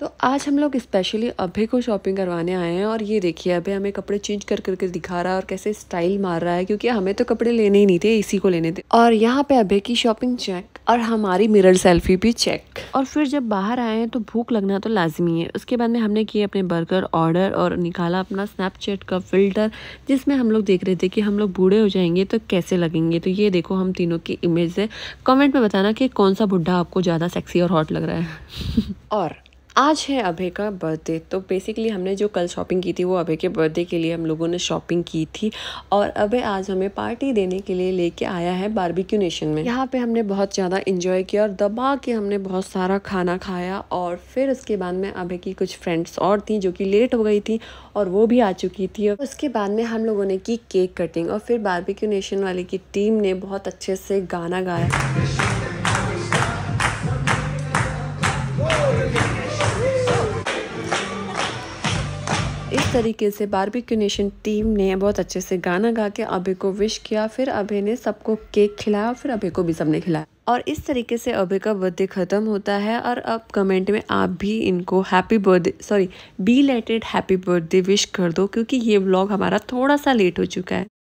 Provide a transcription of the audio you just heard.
तो आज हम लोग स्पेशली अभय को शॉपिंग करवाने आए हैं और ये देखिए अभय हमें कपड़े चेंज कर करके दिखा रहा है और कैसे स्टाइल मार रहा है क्योंकि हमें तो कपड़े लेने ही नहीं थे इसी को लेने थे और यहाँ पे अभय की शॉपिंग चेक और हमारी मिरर सेल्फी भी चेक और फिर जब बाहर आए हैं तो भूख लगना तो लाजमी है उसके बाद में हमने किए अपने बर्गर ऑर्डर और निकाला अपना स्नैपचैट का फ़िल्टर जिसमें हम लोग देख रहे थे कि हम लोग बूढ़े हो जाएंगे तो कैसे लगेंगे तो ये देखो हम तीनों की इमेज है कॉमेंट में बताना कि कौन सा बुढ़ा आपको ज़्यादा सेक्सी और हॉट लग रहा है और आज है अभय का बर्थडे तो बेसिकली हमने जो कल शॉपिंग की थी वो अभय के बर्थडे के लिए हम लोगों ने शॉपिंग की थी और अभय आज हमें पार्टी देने के लिए लेके आया है बारबेक्यू नेशन में यहाँ पे हमने बहुत ज़्यादा इन्जॉय किया और दबा के हमने बहुत सारा खाना खाया और फिर उसके बाद में अभय की कुछ फ्रेंड्स और थी जो कि लेट हो गई थी और वो भी आ चुकी थी उसके बाद में हम लोगों ने की केक कटिंग और फिर बारबेक्यू नेशन वाले की टीम ने बहुत अच्छे से गाना गाया इस तरीके से बारबेक्यू नेशन टीम ने बहुत अच्छे से गाना गा के अभय को विश किया फिर अभय ने सबको केक खिलाया फिर अभय को भी सबने खिलाया और इस तरीके से अभय का बर्थडे ख़त्म होता है और अब कमेंट में आप भी इनको happy birthday sorry belated happy birthday wish कर दो क्योंकि ये ब्लॉग हमारा थोड़ा सा लेट हो चुका है